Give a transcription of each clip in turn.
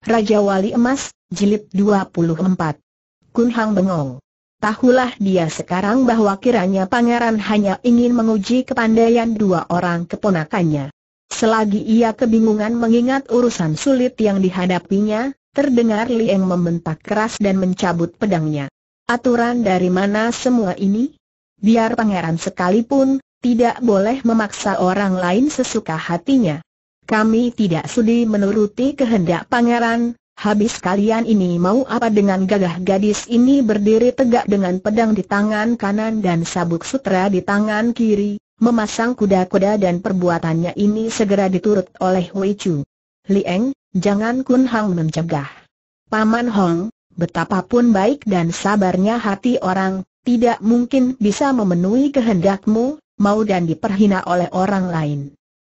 Raja Wali Emas, Jilid 24. Kun Hang bengong. Tahulah dia sekarang bahwa kiranya pangeran hanya ingin menguji kepandaian dua orang keponakannya. Selagi ia kebingungan mengingat urusan sulit yang dihadapinya, terdengar Lieng membentak keras dan mencabut pedangnya. Aturan dari mana semua ini? Biar pangeran sekalipun, tidak boleh memaksa orang lain sesuka hatinya kami tidak sudi menuruti kehendak pangeran, habis kalian ini mau apa dengan gagah gadis ini berdiri tegak dengan pedang di tangan kanan dan sabuk sutra di tangan kiri, memasang kuda-kuda dan perbuatannya ini segera diturut oleh Wei Chu. Lieng, jangan Kun Hang mencegah. Paman Hong, betapapun baik dan sabarnya hati orang, tidak mungkin bisa memenuhi kehendakmu, mau dan diperhina oleh orang lain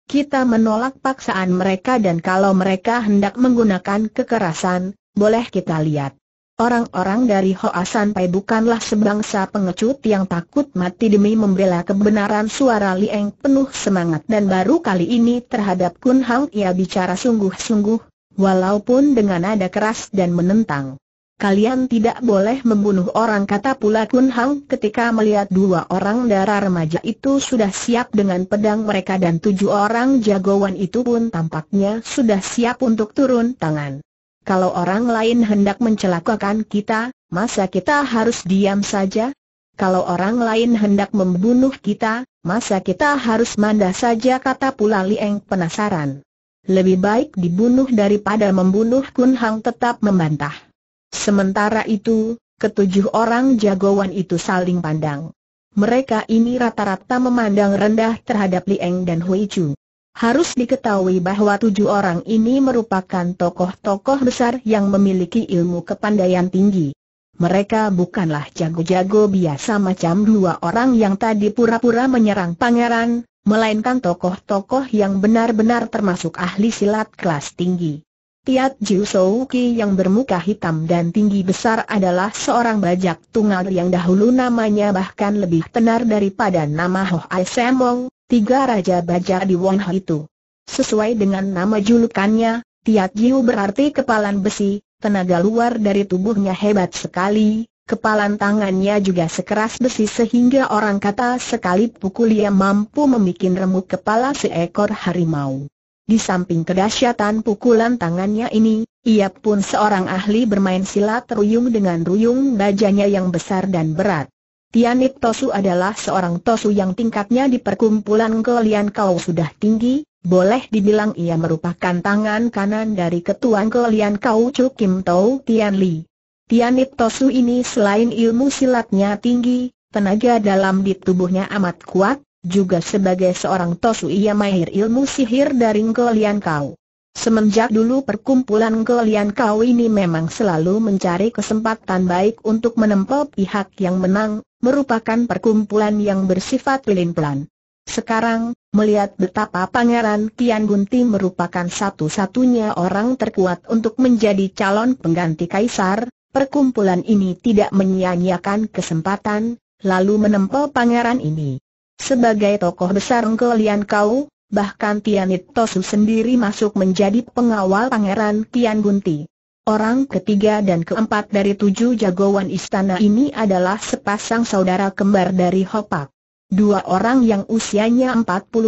kita menolak paksaan mereka dan kalau mereka hendak menggunakan kekerasan, boleh kita lihat. Orang-orang dari Hoa Sanpai bukanlah sebangsa pengecut yang takut mati demi membela kebenaran suara Lieng penuh semangat dan baru kali ini terhadap Kun Hang ia bicara sungguh-sungguh, walaupun dengan nada keras dan menentang. Kalian tidak boleh membunuh orang kata pula Kun Hang ketika melihat dua orang darah remaja itu sudah siap dengan pedang mereka dan tujuh orang jagoan itu pun tampaknya sudah siap untuk turun tangan. Kalau orang lain hendak mencelakakan kita, masa kita harus diam saja? Kalau orang lain hendak membunuh kita, masa kita harus manda saja kata pula Lieng penasaran. Lebih baik dibunuh daripada membunuh Kun Hang tetap membantah. Sementara itu, ketujuh orang jagoan itu saling pandang. Mereka ini rata-rata memandang rendah terhadap Lieng dan Hui Chu. Harus diketahui bahwa tujuh orang ini merupakan tokoh-tokoh besar yang memiliki ilmu kepandaian tinggi. Mereka bukanlah jago-jago biasa macam dua orang yang tadi pura-pura menyerang pangeran, melainkan tokoh-tokoh yang benar-benar termasuk ahli silat kelas tinggi. Tiat Jiu Souki yang bermuka hitam dan tinggi besar adalah seorang bajak tunggal yang dahulu namanya bahkan lebih tenar daripada nama Ho Ai Semong, tiga raja bajak di Wong itu. Sesuai dengan nama julukannya, Tiat Jiu berarti kepalan besi, tenaga luar dari tubuhnya hebat sekali, kepalan tangannya juga sekeras besi sehingga orang kata sekali pukul ia mampu membuat remuk kepala seekor harimau. Di samping kedahsyatan pukulan tangannya ini, ia pun seorang ahli bermain silat ruyung dengan ruyung bajanya yang besar dan berat. Tianit Tosu adalah seorang Tosu yang tingkatnya di perkumpulan Golian Kau sudah tinggi, boleh dibilang ia merupakan tangan kanan dari Ketua Golian Kau Chu Kim Tau Tian Li. Tianit Tosu ini selain ilmu silatnya tinggi, tenaga dalam di tubuhnya amat kuat, juga sebagai seorang tosu ia mahir ilmu sihir dari kelian kau. Semenjak dulu perkumpulan kelian kau ini memang selalu mencari kesempatan baik untuk menempel pihak yang menang, merupakan perkumpulan yang bersifat pelin-pelan. Sekarang, melihat betapa Pangeran Kian Gunti merupakan satu-satunya orang terkuat untuk menjadi calon pengganti kaisar, perkumpulan ini tidak menyia-nyiakan kesempatan, lalu menempel pangeran ini. Sebagai tokoh besar Lian Kau, bahkan Tianit Tosu sendiri masuk menjadi pengawal Pangeran Tian Gunti. Orang ketiga dan keempat dari tujuh jagoan istana ini adalah sepasang saudara kembar dari Hopak. Dua orang yang usianya 45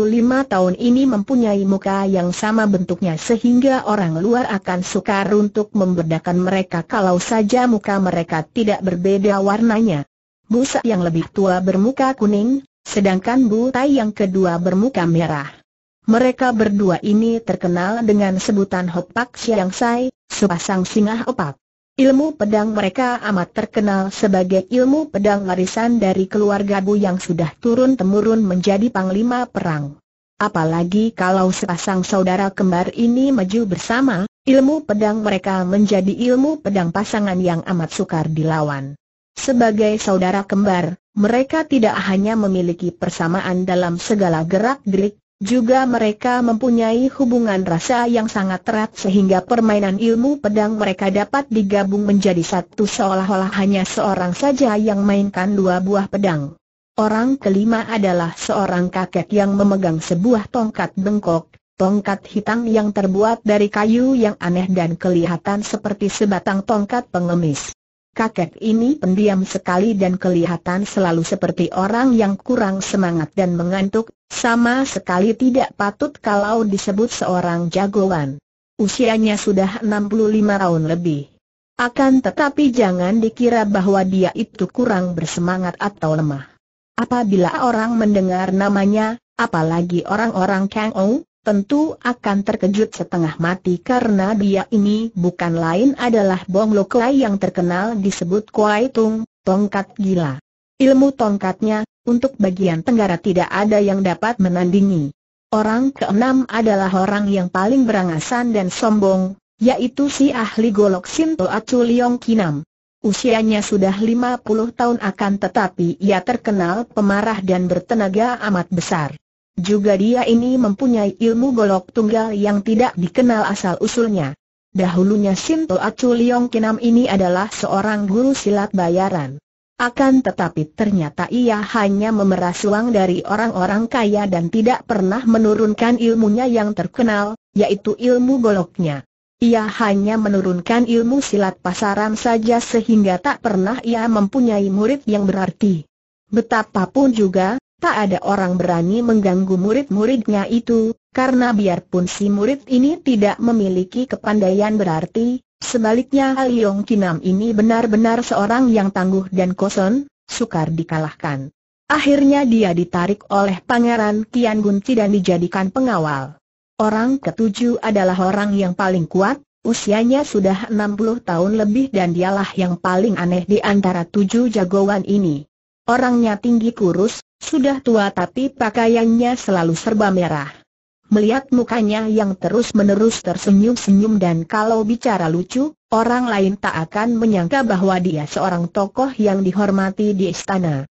tahun ini mempunyai muka yang sama bentuknya sehingga orang luar akan sukar untuk membedakan mereka kalau saja muka mereka tidak berbeda warnanya. Busa yang lebih tua bermuka kuning, Sedangkan bu tai yang kedua bermuka merah. Mereka berdua ini terkenal dengan sebutan Hopak Siang Sai, sepasang singa opak. Ilmu pedang mereka amat terkenal sebagai ilmu pedang warisan dari keluarga Bu yang sudah turun-temurun menjadi panglima perang. Apalagi kalau sepasang saudara kembar ini maju bersama, ilmu pedang mereka menjadi ilmu pedang pasangan yang amat sukar dilawan. Sebagai saudara kembar, mereka tidak hanya memiliki persamaan dalam segala gerak-gerik, juga mereka mempunyai hubungan rasa yang sangat erat sehingga permainan ilmu pedang mereka dapat digabung menjadi satu seolah-olah hanya seorang saja yang mainkan dua buah pedang. Orang kelima adalah seorang kakek yang memegang sebuah tongkat bengkok, tongkat hitam yang terbuat dari kayu yang aneh dan kelihatan seperti sebatang tongkat pengemis kakek ini pendiam sekali dan kelihatan selalu seperti orang yang kurang semangat dan mengantuk, sama sekali tidak patut kalau disebut seorang jagoan. Usianya sudah 65 tahun lebih. Akan tetapi jangan dikira bahwa dia itu kurang bersemangat atau lemah. Apabila orang mendengar namanya, apalagi orang-orang Kang Ou, tentu akan terkejut setengah mati karena dia ini bukan lain adalah Bong Lokai yang terkenal disebut Kuai Tung, tongkat gila. Ilmu tongkatnya, untuk bagian tenggara tidak ada yang dapat menandingi. Orang keenam adalah orang yang paling berangasan dan sombong, yaitu si ahli golok Sinto Acu Liong Kinam. Usianya sudah 50 tahun akan tetapi ia terkenal pemarah dan bertenaga amat besar. Juga dia ini mempunyai ilmu golok tunggal yang tidak dikenal asal-usulnya. Dahulunya Sinto Acu Leong Kinam ini adalah seorang guru silat bayaran. Akan tetapi ternyata ia hanya memeras uang dari orang-orang kaya dan tidak pernah menurunkan ilmunya yang terkenal, yaitu ilmu goloknya. Ia hanya menurunkan ilmu silat pasaran saja sehingga tak pernah ia mempunyai murid yang berarti. Betapapun juga, tak ada orang berani mengganggu murid-muridnya itu, karena biarpun si murid ini tidak memiliki kepandaian berarti, sebaliknya Aliong Kinam ini benar-benar seorang yang tangguh dan koson, sukar dikalahkan. Akhirnya dia ditarik oleh Pangeran Kian Gunti dan dijadikan pengawal. Orang ketujuh adalah orang yang paling kuat, Usianya sudah 60 tahun lebih dan dialah yang paling aneh di antara tujuh jagoan ini. Orangnya tinggi kurus, sudah tua tapi pakaiannya selalu serba merah. Melihat mukanya yang terus-menerus tersenyum-senyum dan kalau bicara lucu, orang lain tak akan menyangka bahwa dia seorang tokoh yang dihormati di istana.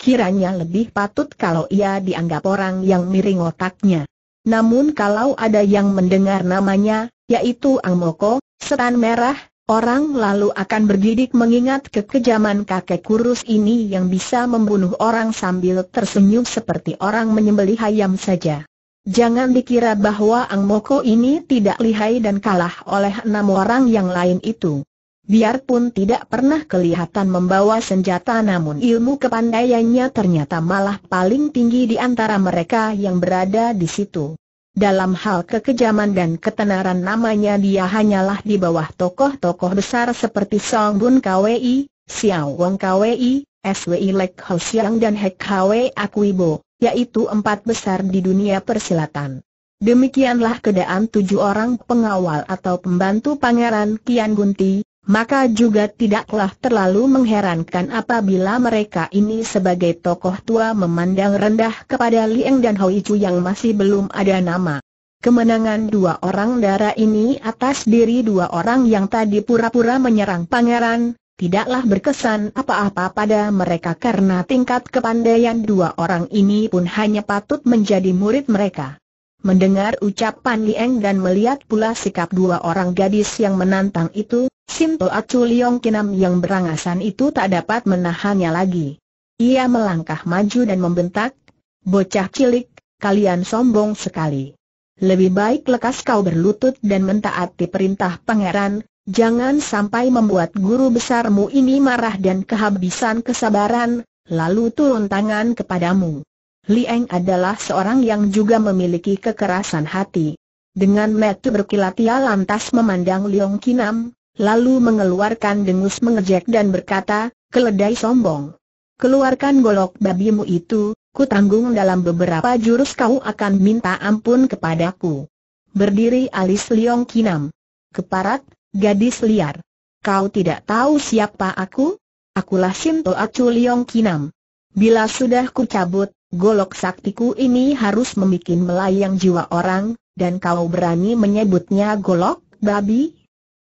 Kiranya lebih patut kalau ia dianggap orang yang miring otaknya. Namun kalau ada yang mendengar namanya, yaitu Ang Moko, setan merah, Orang lalu akan bergidik mengingat kekejaman kakek kurus ini yang bisa membunuh orang sambil tersenyum seperti orang menyembelih ayam saja. Jangan dikira bahwa Ang Moko ini tidak lihai dan kalah oleh enam orang yang lain itu. Biarpun tidak pernah kelihatan membawa senjata namun ilmu kepandaiannya ternyata malah paling tinggi di antara mereka yang berada di situ. Dalam hal kekejaman dan ketenaran namanya dia hanyalah di bawah tokoh-tokoh besar seperti Song Bun KWI, Xiao Wang Kwei, SWI Lek Ho Siang dan Hek Hwe Akuibo, yaitu empat besar di dunia persilatan. Demikianlah keadaan tujuh orang pengawal atau pembantu Pangeran Kian Gunti, maka juga tidaklah terlalu mengherankan apabila mereka ini sebagai tokoh tua memandang rendah kepada Lieng dan Hoi yang masih belum ada nama. Kemenangan dua orang dara ini atas diri dua orang yang tadi pura-pura menyerang pangeran, tidaklah berkesan apa-apa pada mereka karena tingkat kepandaian dua orang ini pun hanya patut menjadi murid mereka. Mendengar ucapan Liang dan melihat pula sikap dua orang gadis yang menantang itu, Sinto Acu Liong Kinam yang berangasan itu tak dapat menahannya lagi. Ia melangkah maju dan membentak, Bocah cilik, kalian sombong sekali. Lebih baik lekas kau berlutut dan mentaati perintah pangeran, jangan sampai membuat guru besarmu ini marah dan kehabisan kesabaran, lalu turun tangan kepadamu. Liang adalah seorang yang juga memiliki kekerasan hati. Dengan metu berkilat ia lantas memandang Leong Kinam, lalu mengeluarkan dengus mengejek dan berkata, keledai sombong. Keluarkan golok babimu itu, ku tanggung dalam beberapa jurus kau akan minta ampun kepadaku. Berdiri alis Leong Kinam. Keparat, gadis liar. Kau tidak tahu siapa aku? Akulah Sinto Acu Leong Kinam. Bila sudah ku cabut, golok saktiku ini harus membuat melayang jiwa orang, dan kau berani menyebutnya golok, babi?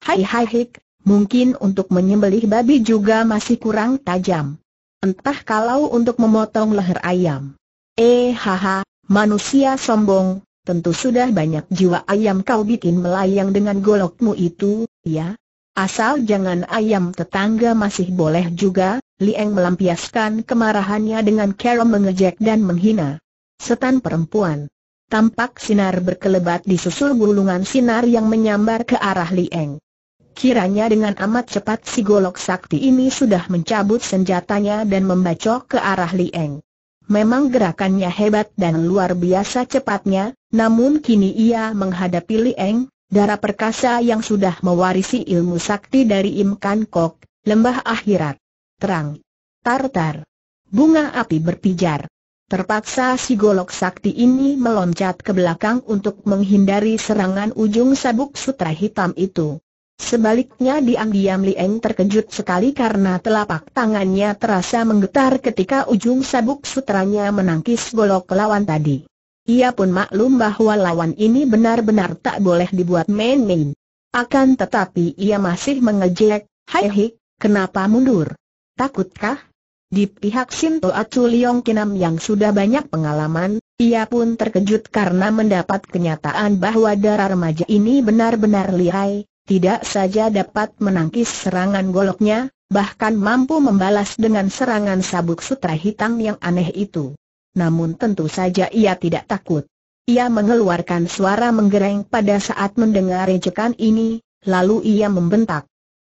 Hai hai hik, mungkin untuk menyembelih babi juga masih kurang tajam. Entah kalau untuk memotong leher ayam. Eh haha, manusia sombong, tentu sudah banyak jiwa ayam kau bikin melayang dengan golokmu itu, ya? Asal jangan ayam tetangga masih boleh juga, Lieng melampiaskan kemarahannya dengan cara mengejek dan menghina. Setan perempuan. Tampak sinar berkelebat di susul gulungan sinar yang menyambar ke arah Lieng. Kiranya dengan amat cepat si golok sakti ini sudah mencabut senjatanya dan membacok ke arah Lieng. Memang gerakannya hebat dan luar biasa cepatnya, namun kini ia menghadapi Lieng, darah perkasa yang sudah mewarisi ilmu sakti dari Im Kan Kok, lembah akhirat terang. Tartar. Bunga api berpijar. Terpaksa si golok sakti ini meloncat ke belakang untuk menghindari serangan ujung sabuk sutra hitam itu. Sebaliknya diam-diam Lieng terkejut sekali karena telapak tangannya terasa menggetar ketika ujung sabuk sutranya menangkis golok lawan tadi. Ia pun maklum bahwa lawan ini benar-benar tak boleh dibuat main-main. Akan tetapi ia masih mengejek, hai hik, kenapa mundur? Takutkah? Di pihak Shinto Acu Liong Kinam yang sudah banyak pengalaman, ia pun terkejut karena mendapat kenyataan bahwa darah remaja ini benar-benar lihai, tidak saja dapat menangkis serangan goloknya, bahkan mampu membalas dengan serangan sabuk sutra hitam yang aneh itu. Namun tentu saja ia tidak takut. Ia mengeluarkan suara menggereng pada saat mendengar rejekan ini, lalu ia membentak.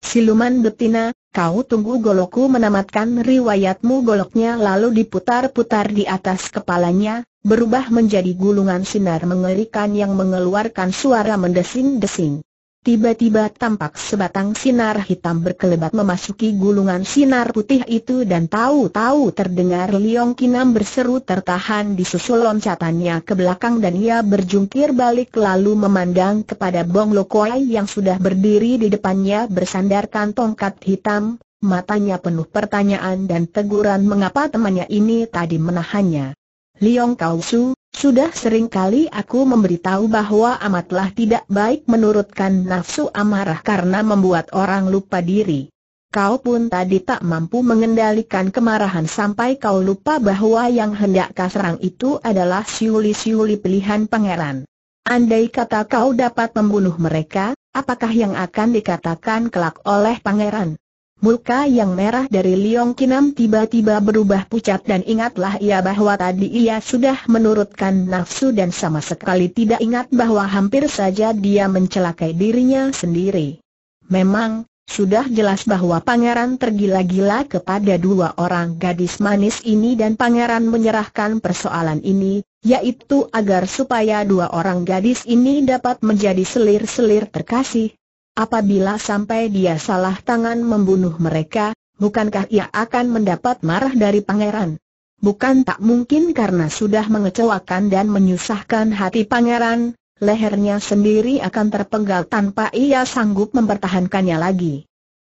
Siluman betina, kau tunggu goloku menamatkan riwayatmu goloknya lalu diputar-putar di atas kepalanya, berubah menjadi gulungan sinar mengerikan yang mengeluarkan suara mendesing-desing. Tiba-tiba tampak sebatang sinar hitam berkelebat memasuki gulungan sinar putih itu dan tahu-tahu terdengar Liong Kinam berseru tertahan di susul loncatannya ke belakang dan ia berjungkir balik lalu memandang kepada Bong Lokoai yang sudah berdiri di depannya bersandarkan tongkat hitam, matanya penuh pertanyaan dan teguran mengapa temannya ini tadi menahannya. Liong Kausu, sudah sering kali aku memberitahu bahwa amatlah tidak baik menurutkan nafsu amarah karena membuat orang lupa diri. Kau pun tadi tak mampu mengendalikan kemarahan sampai kau lupa bahwa yang hendak kau serang itu adalah siuli-siuli pilihan pangeran. Andai kata kau dapat membunuh mereka, apakah yang akan dikatakan kelak oleh pangeran? Muka yang merah dari Liong Kinam tiba-tiba berubah pucat dan ingatlah ia bahwa tadi ia sudah menurutkan nafsu dan sama sekali tidak ingat bahwa hampir saja dia mencelakai dirinya sendiri. Memang, sudah jelas bahwa pangeran tergila-gila kepada dua orang gadis manis ini dan pangeran menyerahkan persoalan ini, yaitu agar supaya dua orang gadis ini dapat menjadi selir-selir terkasih, Apabila sampai dia salah tangan membunuh mereka, bukankah ia akan mendapat marah dari pangeran? Bukan tak mungkin karena sudah mengecewakan dan menyusahkan hati pangeran, lehernya sendiri akan terpenggal tanpa ia sanggup mempertahankannya lagi.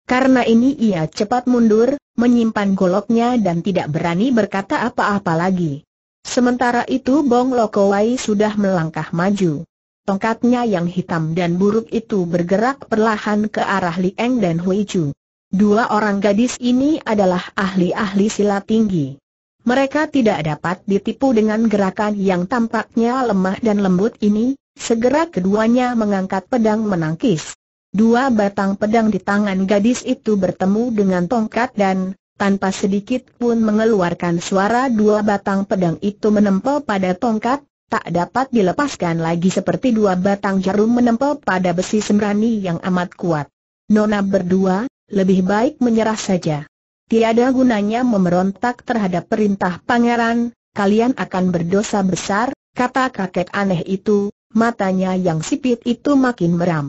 Karena ini ia cepat mundur, menyimpan goloknya dan tidak berani berkata apa-apa lagi. Sementara itu Bong Lokowai sudah melangkah maju. Tongkatnya yang hitam dan buruk itu bergerak perlahan ke arah Lieng dan Hui Chu. Dua orang gadis ini adalah ahli-ahli silat tinggi. Mereka tidak dapat ditipu dengan gerakan yang tampaknya lemah dan lembut ini, segera keduanya mengangkat pedang menangkis. Dua batang pedang di tangan gadis itu bertemu dengan tongkat dan, tanpa sedikit pun mengeluarkan suara dua batang pedang itu menempel pada tongkat, tak dapat dilepaskan lagi seperti dua batang jarum menempel pada besi sembrani yang amat kuat. Nona berdua, lebih baik menyerah saja. Tiada gunanya memberontak terhadap perintah pangeran, kalian akan berdosa besar, kata kakek aneh itu, matanya yang sipit itu makin meram.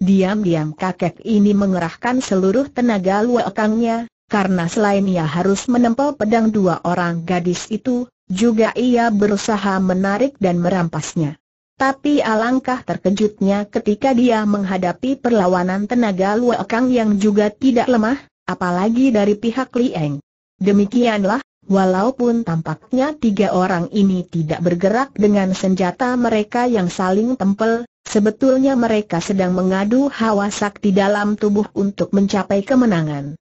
Diam-diam kakek ini mengerahkan seluruh tenaga luakangnya, karena selain ia harus menempel pedang dua orang gadis itu, juga ia berusaha menarik dan merampasnya. Tapi alangkah terkejutnya ketika dia menghadapi perlawanan tenaga kang yang juga tidak lemah, apalagi dari pihak Lieng. Demikianlah, walaupun tampaknya tiga orang ini tidak bergerak dengan senjata mereka yang saling tempel, sebetulnya mereka sedang mengadu hawa sakti dalam tubuh untuk mencapai kemenangan.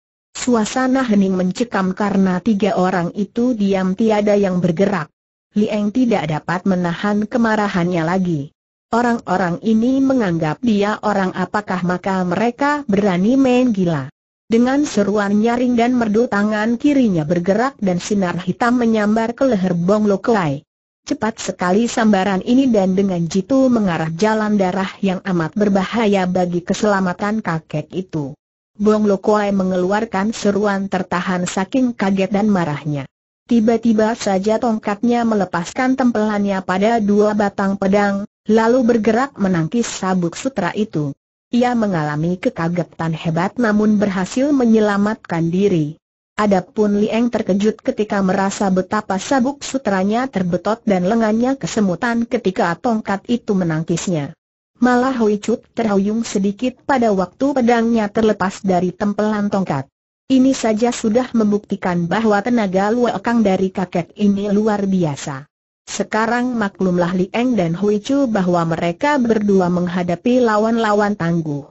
Suasana hening mencekam karena tiga orang itu diam tiada yang bergerak. Liang tidak dapat menahan kemarahannya lagi. Orang-orang ini menganggap dia orang apakah maka mereka berani main gila. Dengan seruan nyaring dan merdu tangan kirinya bergerak dan sinar hitam menyambar ke leher Bong Kuai. Cepat sekali sambaran ini dan dengan jitu mengarah jalan darah yang amat berbahaya bagi keselamatan kakek itu. Bong Lokoai mengeluarkan seruan tertahan saking kaget dan marahnya. Tiba-tiba saja tongkatnya melepaskan tempelannya pada dua batang pedang, lalu bergerak menangkis sabuk sutra itu. Ia mengalami kekagetan hebat namun berhasil menyelamatkan diri. Adapun Lieng terkejut ketika merasa betapa sabuk sutranya terbetot dan lengannya kesemutan ketika tongkat itu menangkisnya. Malah Hui Chut terhuyung sedikit pada waktu pedangnya terlepas dari tempelan tongkat. Ini saja sudah membuktikan bahwa tenaga luakang dari kakek ini luar biasa. Sekarang maklumlah Li Eng dan Hui Chu bahwa mereka berdua menghadapi lawan-lawan tangguh.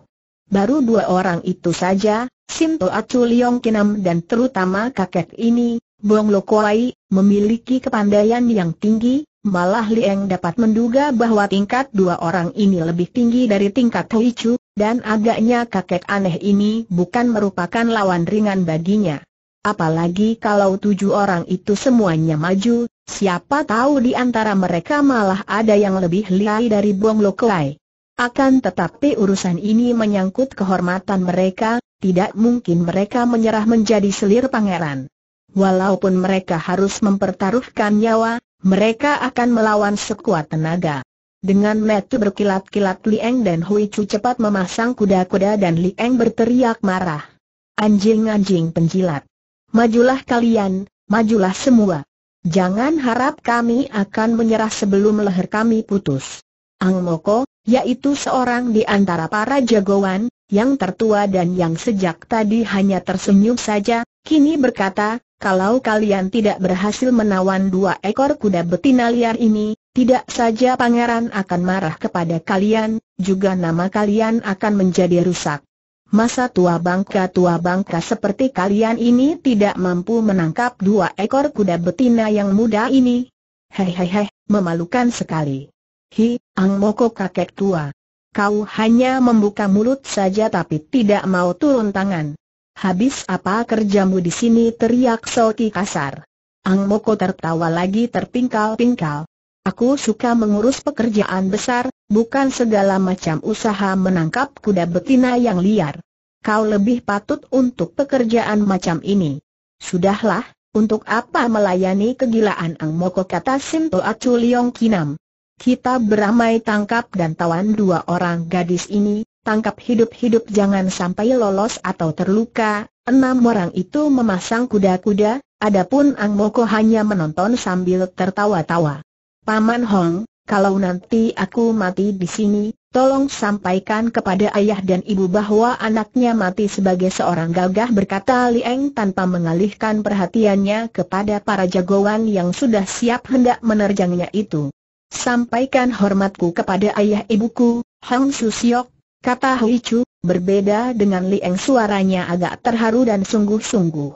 Baru dua orang itu saja, Sinto Acu Leong Kinam dan terutama kakek ini, Bong Kuai, memiliki kepandaian yang tinggi, Malah Liang dapat menduga bahwa tingkat dua orang ini lebih tinggi dari tingkat Hui Chu, dan agaknya kakek aneh ini bukan merupakan lawan ringan baginya. Apalagi kalau tujuh orang itu semuanya maju, siapa tahu di antara mereka malah ada yang lebih liai dari Bong Lokai. Akan tetapi urusan ini menyangkut kehormatan mereka, tidak mungkin mereka menyerah menjadi selir pangeran. Walaupun mereka harus mempertaruhkan nyawa, mereka akan melawan sekuat tenaga. Dengan metu berkilat-kilat Liang dan Hui Chu cepat memasang kuda-kuda dan Liang berteriak marah. Anjing-anjing penjilat. Majulah kalian, majulah semua. Jangan harap kami akan menyerah sebelum leher kami putus. Ang Moko, yaitu seorang di antara para jagoan, yang tertua dan yang sejak tadi hanya tersenyum saja, kini berkata, kalau kalian tidak berhasil menawan dua ekor kuda betina liar ini, tidak saja pangeran akan marah kepada kalian, juga nama kalian akan menjadi rusak. Masa tua bangka-tua bangka seperti kalian ini tidak mampu menangkap dua ekor kuda betina yang muda ini? Hei hei hei, memalukan sekali. Hi, Ang Moko kakek tua. Kau hanya membuka mulut saja tapi tidak mau turun tangan. Habis apa kerjamu di sini teriak Soki kasar. Ang Moko tertawa lagi terpingkal-pingkal. Aku suka mengurus pekerjaan besar, bukan segala macam usaha menangkap kuda betina yang liar. Kau lebih patut untuk pekerjaan macam ini. Sudahlah, untuk apa melayani kegilaan Ang Moko kata Sinto Acu Kinam. Kita beramai tangkap dan tawan dua orang gadis ini, tangkap hidup-hidup jangan sampai lolos atau terluka. Enam orang itu memasang kuda-kuda, adapun Ang Moko hanya menonton sambil tertawa-tawa. Paman Hong, kalau nanti aku mati di sini, tolong sampaikan kepada ayah dan ibu bahwa anaknya mati sebagai seorang gagah berkata Lieng tanpa mengalihkan perhatiannya kepada para jagoan yang sudah siap hendak menerjangnya itu. Sampaikan hormatku kepada ayah ibuku, Hang Susiok, Kata Hui Chu, berbeda dengan Lieng suaranya agak terharu dan sungguh-sungguh.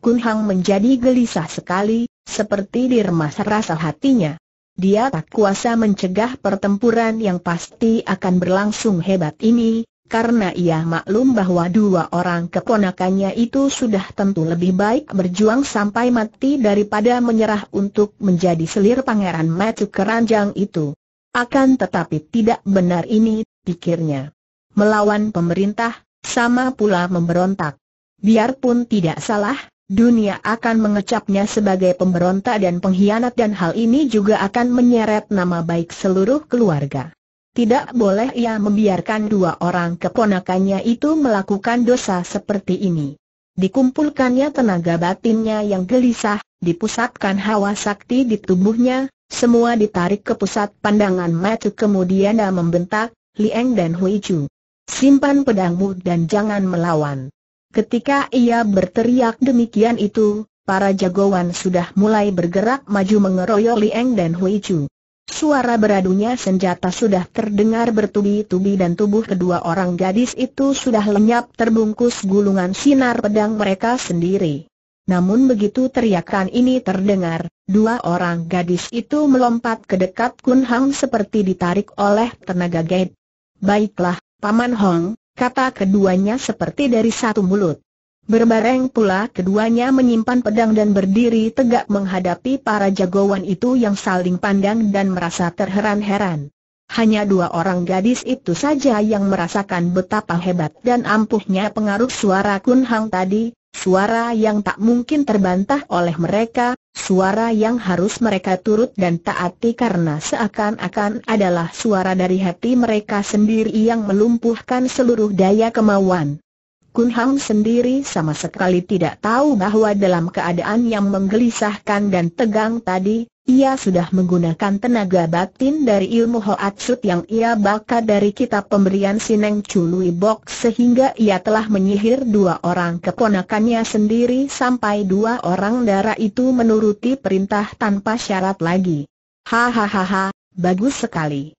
Kun Hang menjadi gelisah sekali, seperti diremas rasa hatinya. Dia tak kuasa mencegah pertempuran yang pasti akan berlangsung hebat ini, karena ia maklum bahwa dua orang keponakannya itu sudah tentu lebih baik berjuang sampai mati daripada menyerah untuk menjadi selir pangeran matu keranjang itu. Akan tetapi tidak benar ini, pikirnya. Melawan pemerintah, sama pula memberontak. Biarpun tidak salah, dunia akan mengecapnya sebagai pemberontak dan pengkhianat dan hal ini juga akan menyeret nama baik seluruh keluarga. Tidak boleh ia membiarkan dua orang keponakannya itu melakukan dosa seperti ini. Dikumpulkannya tenaga batinnya yang gelisah, dipusatkan hawa sakti di tubuhnya, semua ditarik ke pusat pandangan Matu kemudian dia membentak, Lieng dan Hui Chu. Simpan pedangmu dan jangan melawan. Ketika ia berteriak demikian itu, para jagoan sudah mulai bergerak maju mengeroyok Lieng dan Hui Chu. Suara beradunya senjata sudah terdengar bertubi-tubi dan tubuh kedua orang gadis itu sudah lenyap terbungkus gulungan sinar pedang mereka sendiri. Namun begitu teriakan ini terdengar, dua orang gadis itu melompat ke dekat Kun Hang seperti ditarik oleh tenaga gaib. Baiklah, Paman Hong, kata keduanya seperti dari satu mulut. Berbareng pula keduanya menyimpan pedang dan berdiri tegak menghadapi para jagoan itu yang saling pandang dan merasa terheran-heran. Hanya dua orang gadis itu saja yang merasakan betapa hebat dan ampuhnya pengaruh suara Kun Hang tadi, suara yang tak mungkin terbantah oleh mereka, suara yang harus mereka turut dan taati karena seakan-akan adalah suara dari hati mereka sendiri yang melumpuhkan seluruh daya kemauan. Kun sendiri sama sekali tidak tahu bahwa dalam keadaan yang menggelisahkan dan tegang tadi, ia sudah menggunakan tenaga batin dari ilmu Hoatsut yang ia baca dari kitab pemberian Sineng Chului Bok sehingga ia telah menyihir dua orang keponakannya sendiri sampai dua orang darah itu menuruti perintah tanpa syarat lagi. Hahaha, bagus sekali.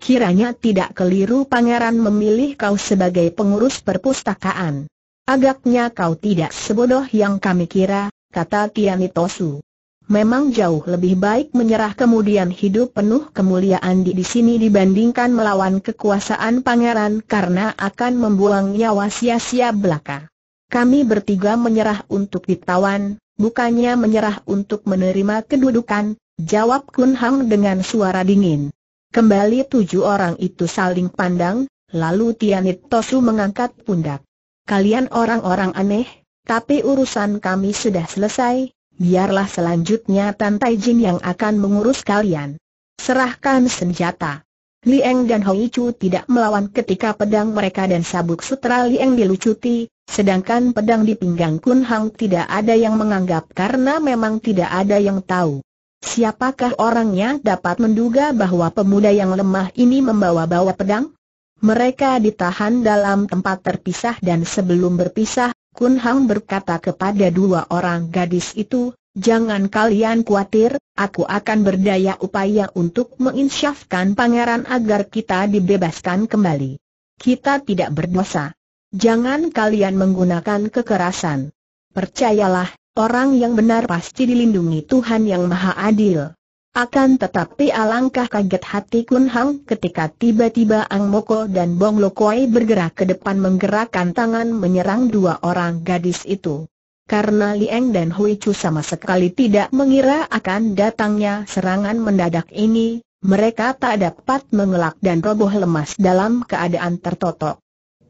Kiranya tidak keliru pangeran memilih kau sebagai pengurus perpustakaan. Agaknya kau tidak sebodoh yang kami kira, kata Tiani Memang jauh lebih baik menyerah kemudian hidup penuh kemuliaan di, di sini dibandingkan melawan kekuasaan pangeran karena akan membuang nyawa sia-sia belaka. Kami bertiga menyerah untuk ditawan, bukannya menyerah untuk menerima kedudukan, jawab Kun Hang dengan suara dingin. Kembali tujuh orang itu saling pandang, lalu Tianit Tosu mengangkat pundak. Kalian orang-orang aneh, tapi urusan kami sudah selesai, biarlah selanjutnya Tan Taijin yang akan mengurus kalian. Serahkan senjata. Lieng dan Hoi Chu tidak melawan ketika pedang mereka dan sabuk sutra Lieng dilucuti, sedangkan pedang di pinggang Kun Hang tidak ada yang menganggap karena memang tidak ada yang tahu. Siapakah orangnya dapat menduga bahwa pemuda yang lemah ini membawa-bawa pedang? Mereka ditahan dalam tempat terpisah dan sebelum berpisah, Kun Hang berkata kepada dua orang gadis itu, Jangan kalian khawatir, aku akan berdaya upaya untuk menginsyafkan pangeran agar kita dibebaskan kembali. Kita tidak berdosa. Jangan kalian menggunakan kekerasan. Percayalah, Orang yang benar pasti dilindungi Tuhan yang Maha Adil. Akan tetapi alangkah kaget hati Kun Hang ketika tiba-tiba Ang Moko dan Bong Lokoi bergerak ke depan menggerakkan tangan menyerang dua orang gadis itu. Karena Liang dan Hui Chu sama sekali tidak mengira akan datangnya serangan mendadak ini, mereka tak dapat mengelak dan roboh lemas dalam keadaan tertotok.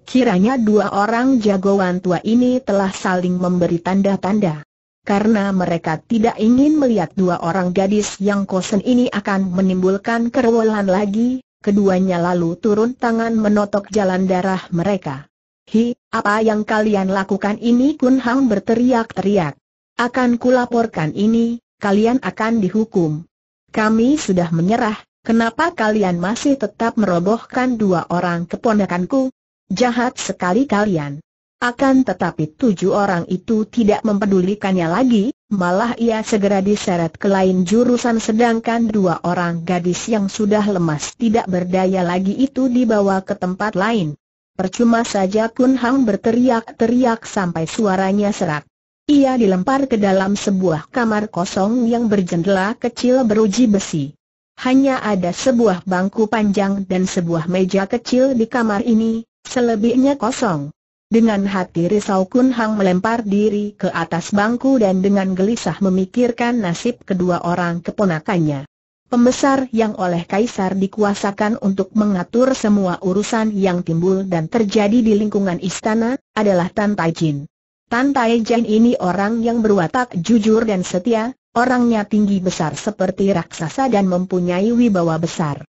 Kiranya dua orang jagoan tua ini telah saling memberi tanda-tanda karena mereka tidak ingin melihat dua orang gadis yang kosen ini akan menimbulkan kerewolan lagi, keduanya lalu turun tangan menotok jalan darah mereka. Hi, apa yang kalian lakukan ini Kun Hang berteriak-teriak. Akan kulaporkan ini, kalian akan dihukum. Kami sudah menyerah, kenapa kalian masih tetap merobohkan dua orang keponakanku? Jahat sekali kalian. Akan tetapi tujuh orang itu tidak mempedulikannya lagi, malah ia segera diseret ke lain jurusan sedangkan dua orang gadis yang sudah lemas tidak berdaya lagi itu dibawa ke tempat lain. Percuma saja Kun Hang berteriak-teriak sampai suaranya serak. Ia dilempar ke dalam sebuah kamar kosong yang berjendela kecil beruji besi. Hanya ada sebuah bangku panjang dan sebuah meja kecil di kamar ini, selebihnya kosong. Dengan hati risau Kun Hang melempar diri ke atas bangku dan dengan gelisah memikirkan nasib kedua orang keponakannya. Pembesar yang oleh kaisar dikuasakan untuk mengatur semua urusan yang timbul dan terjadi di lingkungan istana, adalah Tan Tai Jin. Tan Tai Jin ini orang yang berwatak jujur dan setia, orangnya tinggi besar seperti raksasa dan mempunyai wibawa besar.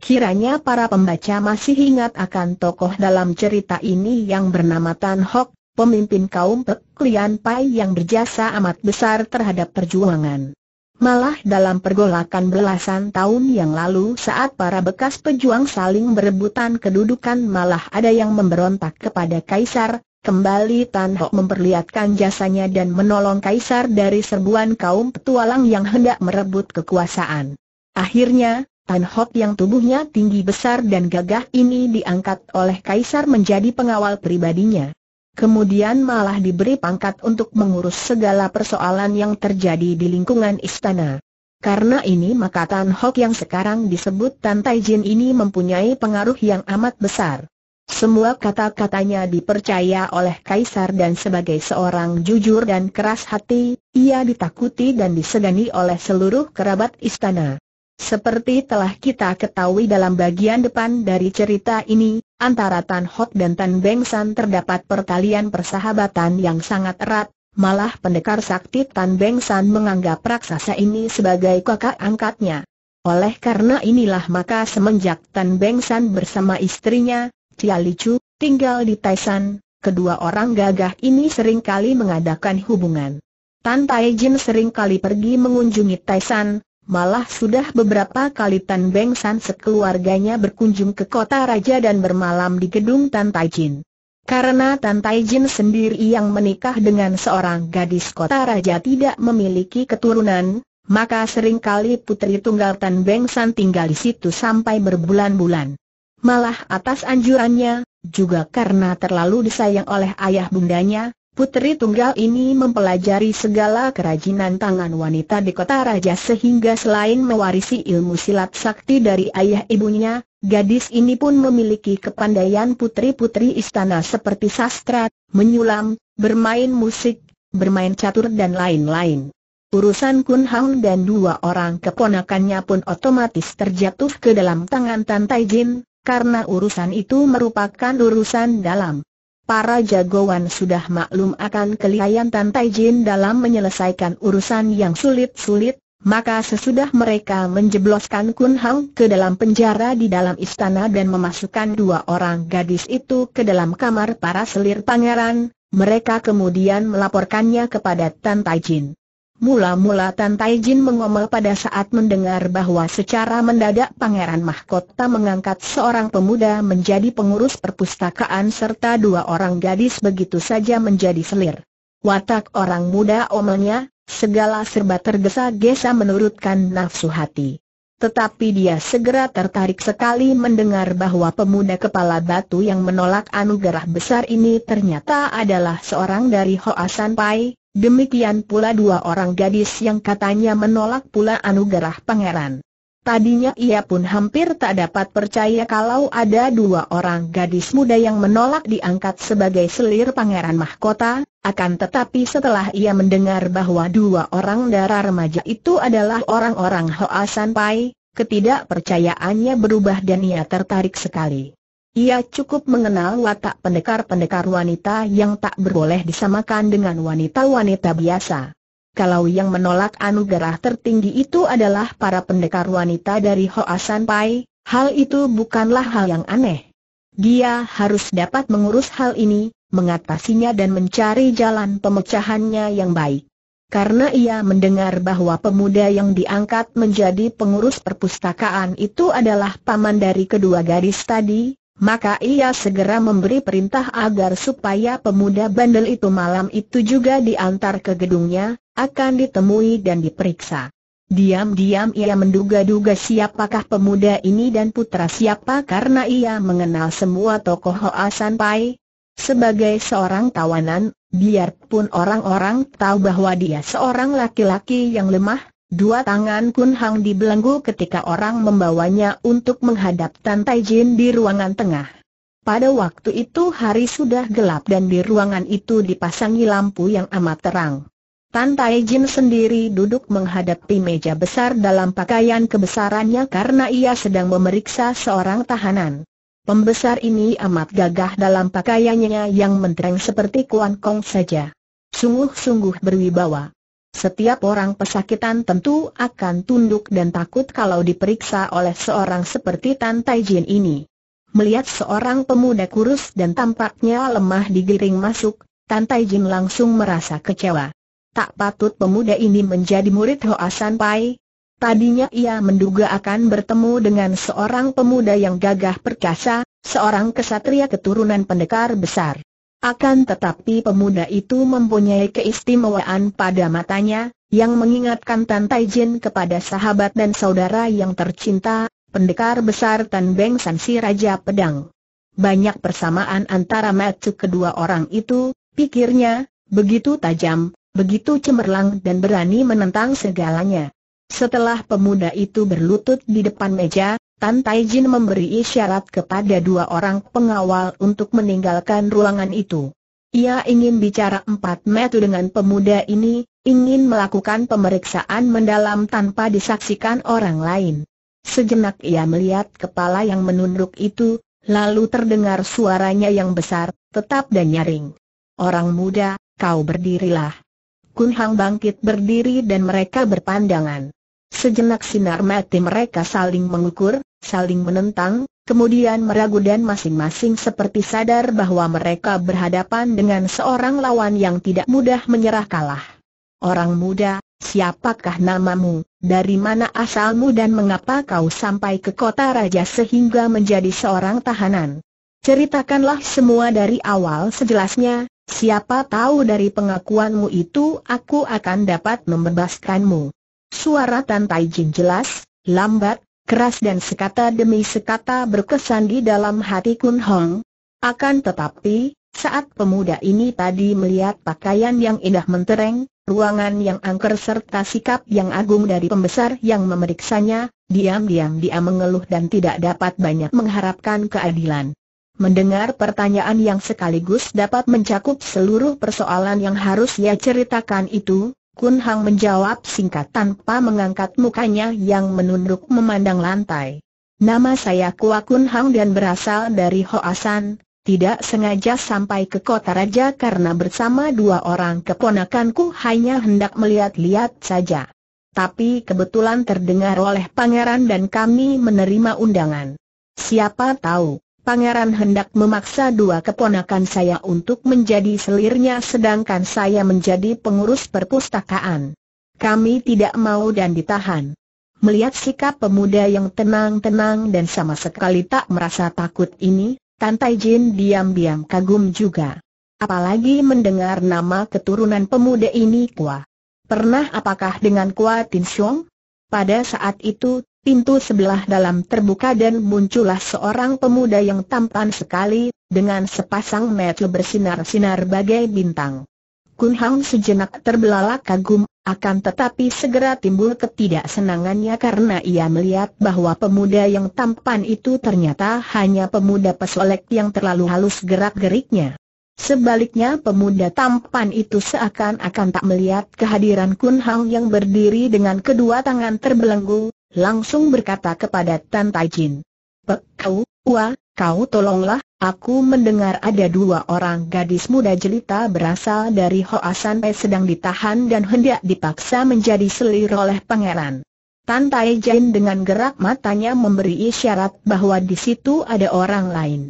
Kiranya para pembaca masih ingat akan tokoh dalam cerita ini yang bernama Tan Hok, pemimpin kaum Pek Lian Pai yang berjasa amat besar terhadap perjuangan. Malah dalam pergolakan belasan tahun yang lalu saat para bekas pejuang saling berebutan kedudukan malah ada yang memberontak kepada Kaisar, kembali Tan Hok memperlihatkan jasanya dan menolong Kaisar dari serbuan kaum petualang yang hendak merebut kekuasaan. Akhirnya, Tan Hok yang tubuhnya tinggi besar dan gagah ini diangkat oleh Kaisar menjadi pengawal pribadinya. Kemudian malah diberi pangkat untuk mengurus segala persoalan yang terjadi di lingkungan istana. Karena ini maka Tan Hock yang sekarang disebut Tan Jin ini mempunyai pengaruh yang amat besar. Semua kata-katanya dipercaya oleh Kaisar dan sebagai seorang jujur dan keras hati, ia ditakuti dan disegani oleh seluruh kerabat istana. Seperti telah kita ketahui dalam bagian depan dari cerita ini, antara Tan Hock dan Tan Beng San terdapat pertalian persahabatan yang sangat erat, malah pendekar sakti Tan Beng San menganggap raksasa ini sebagai kakak angkatnya. Oleh karena inilah maka semenjak Tan Beng San bersama istrinya, Tia Licu, tinggal di Taisan, kedua orang gagah ini seringkali mengadakan hubungan. Tan Taijin seringkali pergi mengunjungi Taisan, Malah sudah beberapa kali Tan Beng San sekeluarganya berkunjung ke kota raja dan bermalam di gedung Tan Tai Jin. Karena Tan Tai Jin sendiri yang menikah dengan seorang gadis kota raja tidak memiliki keturunan, maka seringkali putri tunggal Tan Beng San tinggal di situ sampai berbulan-bulan. Malah atas anjurannya, juga karena terlalu disayang oleh ayah bundanya, Putri tunggal ini mempelajari segala kerajinan tangan wanita di kota raja sehingga selain mewarisi ilmu silat sakti dari ayah ibunya, gadis ini pun memiliki kepandaian putri-putri istana seperti sastra, menyulam, bermain musik, bermain catur dan lain-lain. Urusan Kun Hang dan dua orang keponakannya pun otomatis terjatuh ke dalam tangan Tan Jin, karena urusan itu merupakan urusan dalam para jagoan sudah maklum akan kelihayantan Jin dalam menyelesaikan urusan yang sulit-sulit, maka sesudah mereka menjebloskan Kun Hang ke dalam penjara di dalam istana dan memasukkan dua orang gadis itu ke dalam kamar para selir pangeran, mereka kemudian melaporkannya kepada Tan Jin. Mula-mula Tan Jin mengomel pada saat mendengar bahwa secara mendadak Pangeran Mahkota mengangkat seorang pemuda menjadi pengurus perpustakaan serta dua orang gadis begitu saja menjadi selir. Watak orang muda omelnya, segala serba tergesa-gesa menurutkan nafsu hati. Tetapi dia segera tertarik sekali mendengar bahwa pemuda kepala batu yang menolak anugerah besar ini ternyata adalah seorang dari Hoa San Pai, Demikian pula dua orang gadis yang katanya menolak pula anugerah pangeran. Tadinya ia pun hampir tak dapat percaya kalau ada dua orang gadis muda yang menolak diangkat sebagai selir pangeran mahkota, akan tetapi setelah ia mendengar bahwa dua orang darah remaja itu adalah orang-orang Hoa Sanpai, ketidakpercayaannya berubah dan ia tertarik sekali. Ia cukup mengenal watak pendekar-pendekar wanita yang tak berboleh disamakan dengan wanita-wanita biasa. Kalau yang menolak anugerah tertinggi itu adalah para pendekar wanita dari Hoasan Pai, hal itu bukanlah hal yang aneh. Dia harus dapat mengurus hal ini, mengatasinya dan mencari jalan pemecahannya yang baik. Karena ia mendengar bahwa pemuda yang diangkat menjadi pengurus perpustakaan itu adalah paman dari kedua gadis tadi, maka ia segera memberi perintah agar supaya pemuda bandel itu malam itu juga diantar ke gedungnya, akan ditemui dan diperiksa. Diam-diam ia menduga-duga siapakah pemuda ini dan putra siapa karena ia mengenal semua tokoh Hoa Sanpai. Sebagai seorang tawanan, biarpun orang-orang tahu bahwa dia seorang laki-laki yang lemah, Dua tangan Kun Hang dibelenggu ketika orang membawanya untuk menghadap Tan Tai Jin di ruangan tengah. Pada waktu itu hari sudah gelap dan di ruangan itu dipasangi lampu yang amat terang. Tan Tai Jin sendiri duduk menghadapi meja besar dalam pakaian kebesarannya karena ia sedang memeriksa seorang tahanan. Pembesar ini amat gagah dalam pakaiannya yang mentereng seperti Kuan kong saja. Sungguh-sungguh berwibawa. Setiap orang pesakitan tentu akan tunduk dan takut kalau diperiksa oleh seorang seperti Tan Tai Jin ini. Melihat seorang pemuda kurus dan tampaknya lemah digiring masuk, Tan Tai Jin langsung merasa kecewa. Tak patut pemuda ini menjadi murid Hoa San Pai. Tadinya ia menduga akan bertemu dengan seorang pemuda yang gagah perkasa, seorang kesatria keturunan pendekar besar. Akan tetapi pemuda itu mempunyai keistimewaan pada matanya, yang mengingatkan Tan Jin kepada sahabat dan saudara yang tercinta, pendekar besar Tan Beng San si Raja Pedang. Banyak persamaan antara mata kedua orang itu, pikirnya, begitu tajam, begitu cemerlang dan berani menentang segalanya. Setelah pemuda itu berlutut di depan meja, Tan Tai Jin memberi isyarat kepada dua orang pengawal untuk meninggalkan ruangan itu. Ia ingin bicara empat metu dengan pemuda ini, ingin melakukan pemeriksaan mendalam tanpa disaksikan orang lain. Sejenak ia melihat kepala yang menunduk itu, lalu terdengar suaranya yang besar, tetap dan nyaring. Orang muda, kau berdirilah. Kun Hang bangkit berdiri dan mereka berpandangan. Sejenak sinar mati mereka saling mengukur, saling menentang, kemudian meragu dan masing-masing seperti sadar bahwa mereka berhadapan dengan seorang lawan yang tidak mudah menyerah kalah. Orang muda, siapakah namamu, dari mana asalmu dan mengapa kau sampai ke kota raja sehingga menjadi seorang tahanan? Ceritakanlah semua dari awal sejelasnya, siapa tahu dari pengakuanmu itu aku akan dapat membebaskanmu. Suara Tan Tai Jin jelas, lambat, keras dan sekata demi sekata berkesan di dalam hati Kun Hong. Akan tetapi, saat pemuda ini tadi melihat pakaian yang indah mentereng, ruangan yang angker serta sikap yang agung dari pembesar yang memeriksanya, diam-diam dia mengeluh dan tidak dapat banyak mengharapkan keadilan. Mendengar pertanyaan yang sekaligus dapat mencakup seluruh persoalan yang harus ia ceritakan itu, Kun Hang menjawab singkat tanpa mengangkat mukanya yang menunduk memandang lantai. Nama saya Kua Kun Hang dan berasal dari Hoasan, tidak sengaja sampai ke kota raja karena bersama dua orang keponakanku hanya hendak melihat-lihat saja. Tapi kebetulan terdengar oleh pangeran dan kami menerima undangan. Siapa tahu, Pangeran hendak memaksa dua keponakan saya untuk menjadi selirnya sedangkan saya menjadi pengurus perpustakaan. Kami tidak mau dan ditahan. Melihat sikap pemuda yang tenang-tenang dan sama sekali tak merasa takut ini, Tantai Jin diam-diam kagum juga. Apalagi mendengar nama keturunan pemuda ini Kua. Pernah apakah dengan Kua Tin Xiong? Pada saat itu, Pintu sebelah dalam terbuka dan muncullah seorang pemuda yang tampan sekali, dengan sepasang mata bersinar-sinar bagai bintang. Kun Hang sejenak terbelalak kagum, akan tetapi segera timbul ketidaksenangannya karena ia melihat bahwa pemuda yang tampan itu ternyata hanya pemuda pesolek yang terlalu halus gerak-geriknya. Sebaliknya pemuda tampan itu seakan-akan tak melihat kehadiran Kun Hang yang berdiri dengan kedua tangan terbelenggu, langsung berkata kepada Tan Tai Jin. Pek kau, wah, kau tolonglah, aku mendengar ada dua orang gadis muda jelita berasal dari Hoa Sanpai sedang ditahan dan hendak dipaksa menjadi selir oleh pangeran. Tan Tai Jin dengan gerak matanya memberi isyarat bahwa di situ ada orang lain.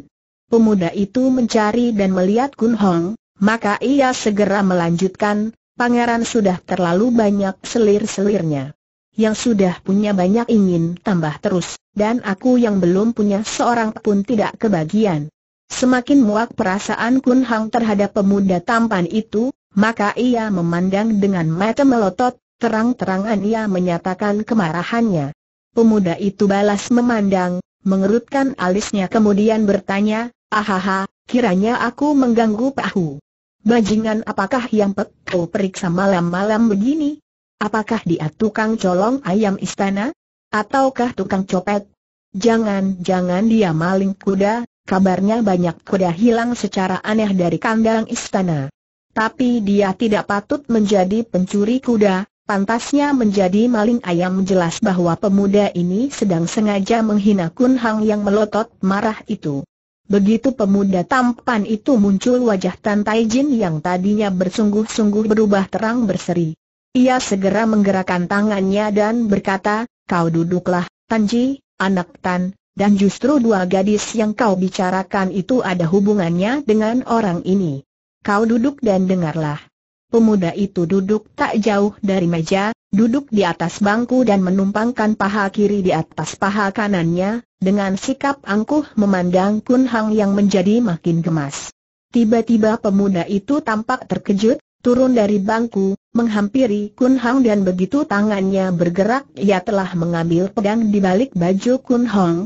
Pemuda itu mencari dan melihat Kun Hong, maka ia segera melanjutkan, pangeran sudah terlalu banyak selir-selirnya yang sudah punya banyak ingin tambah terus, dan aku yang belum punya seorang pun tidak kebagian. Semakin muak perasaan Kun Hang terhadap pemuda tampan itu, maka ia memandang dengan mata melotot, terang-terangan ia menyatakan kemarahannya. Pemuda itu balas memandang, mengerutkan alisnya kemudian bertanya, Ahaha, kiranya aku mengganggu Pahu. Bajingan apakah yang kau periksa malam-malam begini? Apakah dia tukang colong ayam istana? Ataukah tukang copet? Jangan-jangan dia maling kuda, kabarnya banyak kuda hilang secara aneh dari kandang istana. Tapi dia tidak patut menjadi pencuri kuda, Pantasnya menjadi maling ayam jelas bahwa pemuda ini sedang sengaja menghina Kun Hang yang melotot marah itu. Begitu pemuda tampan itu muncul wajah Tan Tai Jin yang tadinya bersungguh-sungguh berubah terang berseri. Ia segera menggerakkan tangannya dan berkata, kau duduklah, Tanji, anak Tan, dan justru dua gadis yang kau bicarakan itu ada hubungannya dengan orang ini. Kau duduk dan dengarlah. Pemuda itu duduk tak jauh dari meja, duduk di atas bangku dan menumpangkan paha kiri di atas paha kanannya, dengan sikap angkuh memandang Kun Hang yang menjadi makin gemas. Tiba-tiba pemuda itu tampak terkejut, turun dari bangku, menghampiri Kun Hong dan begitu tangannya bergerak ia telah mengambil pedang di balik baju Kun Hong.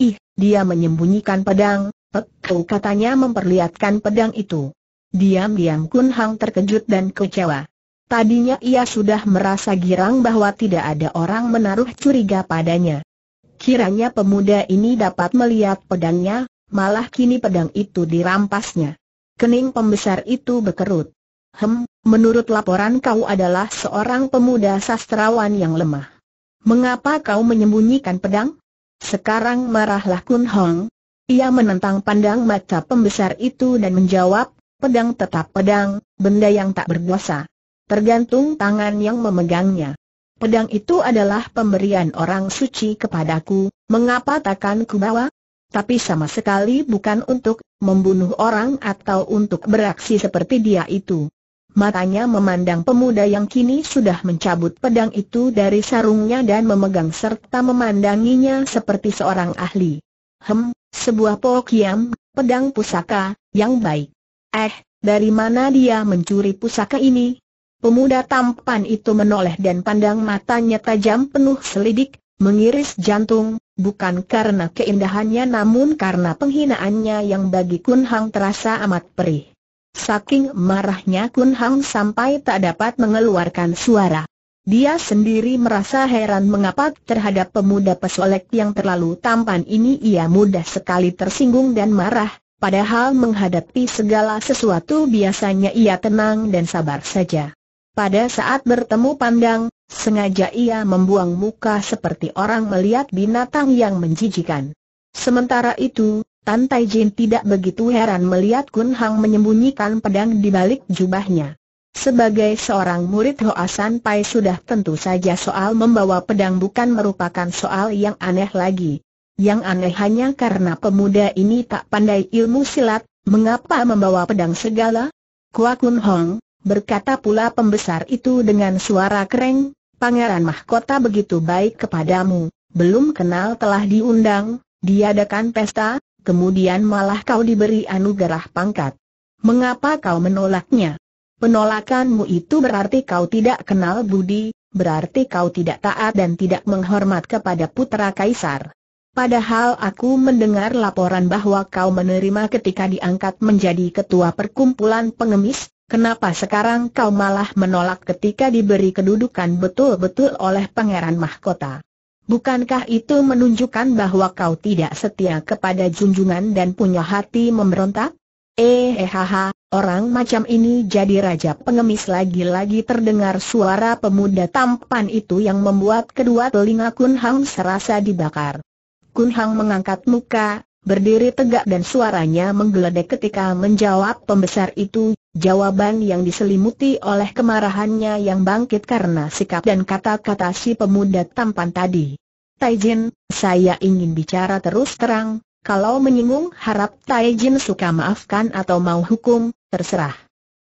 Ih, dia menyembunyikan pedang, Pekou katanya memperlihatkan pedang itu. Diam-diam Kun Hong terkejut dan kecewa. Tadinya ia sudah merasa girang bahwa tidak ada orang menaruh curiga padanya. Kiranya pemuda ini dapat melihat pedangnya, malah kini pedang itu dirampasnya. Kening pembesar itu berkerut. Hem, menurut laporan kau adalah seorang pemuda sastrawan yang lemah. Mengapa kau menyembunyikan pedang? Sekarang marahlah Kun Hong. Ia menentang pandang mata pembesar itu dan menjawab, pedang tetap pedang, benda yang tak berdosa. Tergantung tangan yang memegangnya. Pedang itu adalah pemberian orang suci kepadaku, mengapa takkan ku bawa? Tapi sama sekali bukan untuk membunuh orang atau untuk beraksi seperti dia itu. Matanya memandang pemuda yang kini sudah mencabut pedang itu dari sarungnya dan memegang serta memandanginya seperti seorang ahli. Hem, sebuah pokiam, pedang pusaka, yang baik. Eh, dari mana dia mencuri pusaka ini? Pemuda tampan itu menoleh dan pandang matanya tajam penuh selidik, mengiris jantung, bukan karena keindahannya namun karena penghinaannya yang bagi Kun Hang terasa amat perih. Saking marahnya Kun Hang sampai tak dapat mengeluarkan suara. Dia sendiri merasa heran mengapa terhadap pemuda pesolek yang terlalu tampan ini ia mudah sekali tersinggung dan marah, padahal menghadapi segala sesuatu biasanya ia tenang dan sabar saja. Pada saat bertemu pandang, sengaja ia membuang muka seperti orang melihat binatang yang menjijikan. Sementara itu, Tan Tai Jin tidak begitu heran melihat Kun Hang menyembunyikan pedang di balik jubahnya. Sebagai seorang murid Hoa San Pai sudah tentu saja soal membawa pedang bukan merupakan soal yang aneh lagi. Yang aneh hanya karena pemuda ini tak pandai ilmu silat, mengapa membawa pedang segala? Kua Kun Hong, berkata pula pembesar itu dengan suara kering, Pangeran Mahkota begitu baik kepadamu, belum kenal telah diundang, diadakan pesta, kemudian malah kau diberi anugerah pangkat. Mengapa kau menolaknya? Penolakanmu itu berarti kau tidak kenal budi, berarti kau tidak taat dan tidak menghormat kepada putra kaisar. Padahal aku mendengar laporan bahwa kau menerima ketika diangkat menjadi ketua perkumpulan pengemis, kenapa sekarang kau malah menolak ketika diberi kedudukan betul-betul oleh pangeran mahkota? Bukankah itu menunjukkan bahwa kau tidak setia kepada junjungan dan punya hati memberontak? Ehehaha, orang macam ini jadi raja pengemis lagi-lagi terdengar suara pemuda tampan itu yang membuat kedua telinga Kun Hang serasa dibakar. Kun Hang mengangkat muka, berdiri tegak dan suaranya menggeledek ketika menjawab pembesar itu, jawaban yang diselimuti oleh kemarahannya yang bangkit karena sikap dan kata-kata si pemuda tampan tadi. Taijin, saya ingin bicara terus terang, kalau menyinggung harap Taijin suka maafkan atau mau hukum, terserah.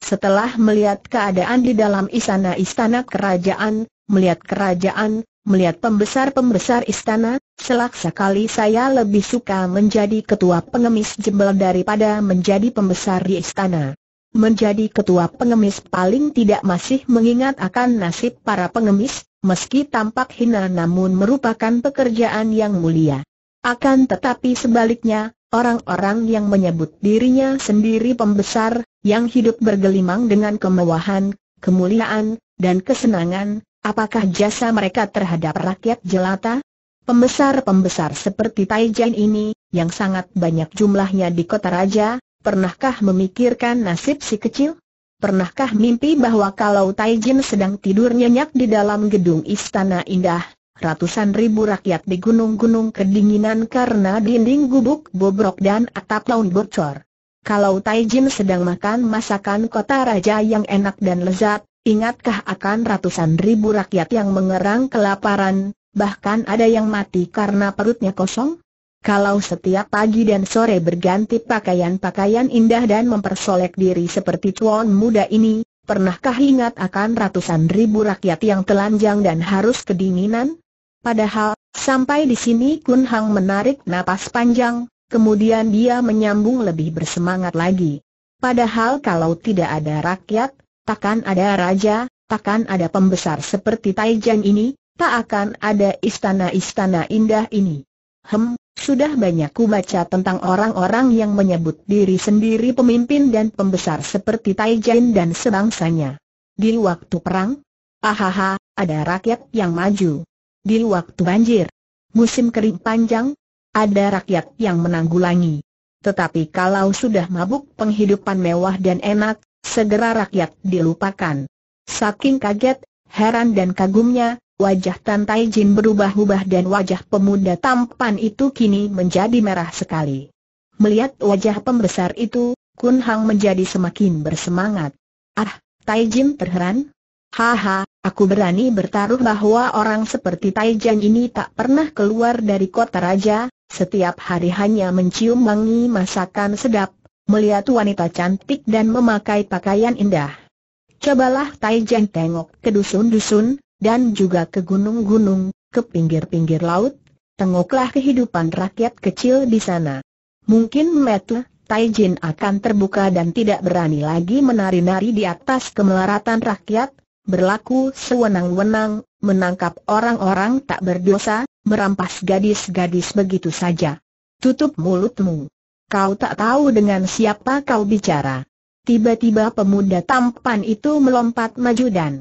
Setelah melihat keadaan di dalam istana-istana kerajaan, melihat kerajaan, melihat pembesar-pembesar istana, Selak sekali saya lebih suka menjadi ketua pengemis jembel daripada menjadi pembesar di istana. Menjadi ketua pengemis paling tidak masih mengingat akan nasib para pengemis, meski tampak hina namun merupakan pekerjaan yang mulia. Akan tetapi sebaliknya, orang-orang yang menyebut dirinya sendiri pembesar, yang hidup bergelimang dengan kemewahan, kemuliaan, dan kesenangan, apakah jasa mereka terhadap rakyat jelata? Pembesar-pembesar seperti Taijian ini, yang sangat banyak jumlahnya di kota raja, pernahkah memikirkan nasib si kecil? Pernahkah mimpi bahwa kalau Taijin sedang tidur nyenyak di dalam gedung istana indah, ratusan ribu rakyat di gunung-gunung kedinginan karena dinding gubuk bobrok dan atap laun bocor? Kalau Taijin sedang makan masakan kota raja yang enak dan lezat, ingatkah akan ratusan ribu rakyat yang mengerang kelaparan, bahkan ada yang mati karena perutnya kosong? Kalau setiap pagi dan sore berganti pakaian-pakaian indah dan mempersolek diri seperti tuan muda ini, pernahkah ingat akan ratusan ribu rakyat yang telanjang dan harus kedinginan? Padahal, sampai di sini Kun Hang menarik napas panjang, kemudian dia menyambung lebih bersemangat lagi. Padahal kalau tidak ada rakyat, takkan ada raja, takkan ada pembesar seperti Taijan ini, tak akan ada istana-istana indah ini. Hem, sudah banyak ku baca tentang orang-orang yang menyebut diri sendiri pemimpin dan pembesar seperti Taijin dan sebangsanya. Di waktu perang, ahaha, ada rakyat yang maju. Di waktu banjir, musim kering panjang, ada rakyat yang menanggulangi. Tetapi kalau sudah mabuk penghidupan mewah dan enak, segera rakyat dilupakan. Saking kaget, heran dan kagumnya, Wajah Tan Tai Jin berubah-ubah dan wajah pemuda tampan itu kini menjadi merah sekali. Melihat wajah pembesar itu, Kun Hang menjadi semakin bersemangat. Ah, Tai Jin terheran. Haha, aku berani bertaruh bahwa orang seperti Tai Jin ini tak pernah keluar dari kota raja, setiap hari hanya mencium wangi masakan sedap, melihat wanita cantik dan memakai pakaian indah. Cobalah Tai Jin tengok ke dusun-dusun, dan juga ke gunung-gunung, ke pinggir-pinggir laut, tengoklah kehidupan rakyat kecil di sana. Mungkin Metu, Taijin akan terbuka dan tidak berani lagi menari-nari di atas kemelaratan rakyat, berlaku sewenang-wenang, menangkap orang-orang tak berdosa, merampas gadis-gadis begitu saja. Tutup mulutmu. Kau tak tahu dengan siapa kau bicara. Tiba-tiba pemuda tampan itu melompat maju dan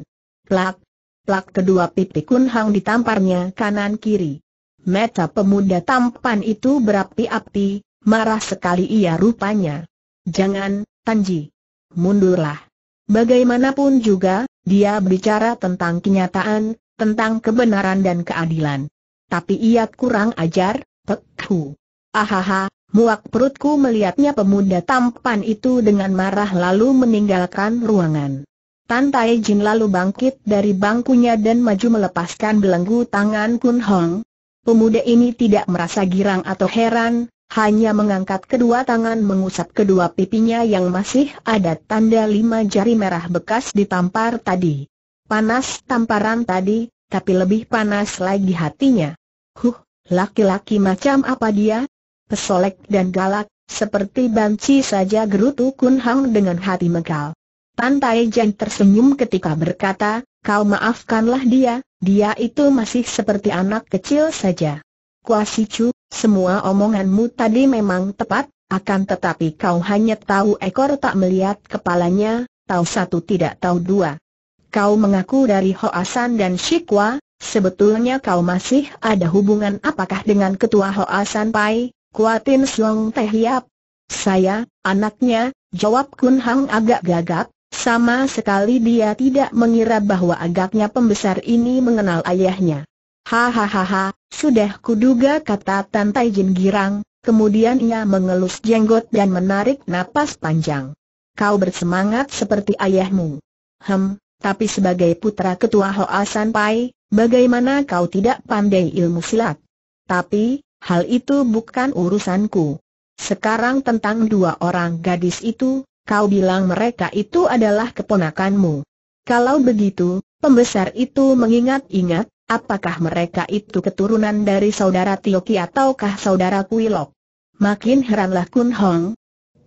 Plak, Plak kedua pipi Kun Hang ditamparnya kanan-kiri. Mata pemuda tampan itu berapi-api, marah sekali ia rupanya. Jangan, Tanji. Mundurlah. Bagaimanapun juga, dia berbicara tentang kenyataan, tentang kebenaran dan keadilan. Tapi ia kurang ajar, Pek Hu. Ahaha, muak perutku melihatnya pemuda tampan itu dengan marah lalu meninggalkan ruangan. Tan Tai Jin lalu bangkit dari bangkunya dan maju melepaskan belenggu tangan Kun Hong. Pemuda ini tidak merasa girang atau heran, hanya mengangkat kedua tangan mengusap kedua pipinya yang masih ada tanda lima jari merah bekas ditampar tadi. Panas tamparan tadi, tapi lebih panas lagi hatinya. Huh, laki-laki macam apa dia? Pesolek dan galak, seperti banci saja gerutu Kun Hong dengan hati megal. Pantai Jen tersenyum ketika berkata, kau maafkanlah dia, dia itu masih seperti anak kecil saja. Si Chu, semua omonganmu tadi memang tepat, akan tetapi kau hanya tahu ekor tak melihat kepalanya, tahu satu tidak tahu dua. Kau mengaku dari Hoasan dan Shikwa, sebetulnya kau masih ada hubungan apakah dengan ketua Hoasan Pai, Kuatin Suang Teh Yap? Saya, anaknya, jawab Kun Hang agak gagap, sama sekali dia tidak mengira bahwa agaknya pembesar ini mengenal ayahnya. Hahaha, sudah kuduga kata Tan Tai Jin girang, kemudian ia mengelus jenggot dan menarik napas panjang. Kau bersemangat seperti ayahmu. Hem, tapi sebagai putra ketua Hoa San Pai, bagaimana kau tidak pandai ilmu silat? Tapi, hal itu bukan urusanku. Sekarang tentang dua orang gadis itu, Kau bilang mereka itu adalah keponakanmu. Kalau begitu, pembesar itu mengingat-ingat, apakah mereka itu keturunan dari saudara Tioki ataukah saudara Kuilok. Makin heranlah Kun Hong.